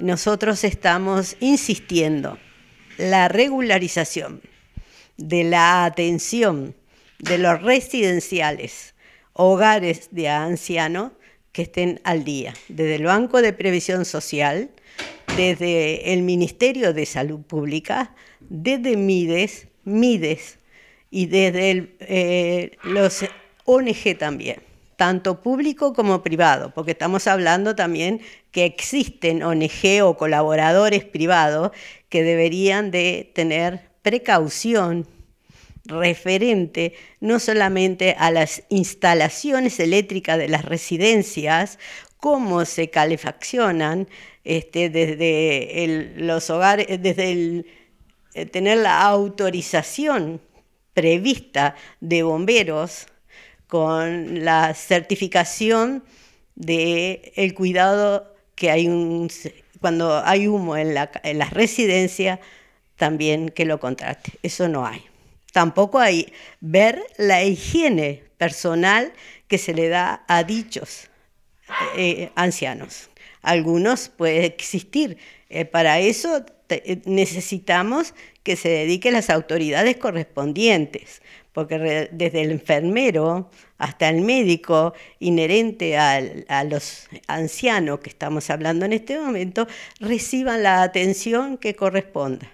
nosotros estamos insistiendo la regularización de la atención de los residenciales, hogares de ancianos que estén al día, desde el Banco de Previsión Social, desde el Ministerio de Salud Pública, desde MIDES, MIDES y desde eh, los ONG también tanto público como privado, porque estamos hablando también que existen ONG o colaboradores privados que deberían de tener precaución referente no solamente a las instalaciones eléctricas de las residencias, cómo se calefaccionan desde los hogares, desde el, eh, eh, tener la autorización prevista de bomberos con la certificación de el cuidado que hay un, cuando hay humo en, la, en las residencias, también que lo contrate. Eso no hay. Tampoco hay ver la higiene personal que se le da a dichos eh, ancianos. Algunos puede existir. Eh, para eso eh, necesitamos que se dediquen las autoridades correspondientes, porque desde el enfermero hasta el médico inherente a, a los ancianos que estamos hablando en este momento, reciban la atención que corresponda.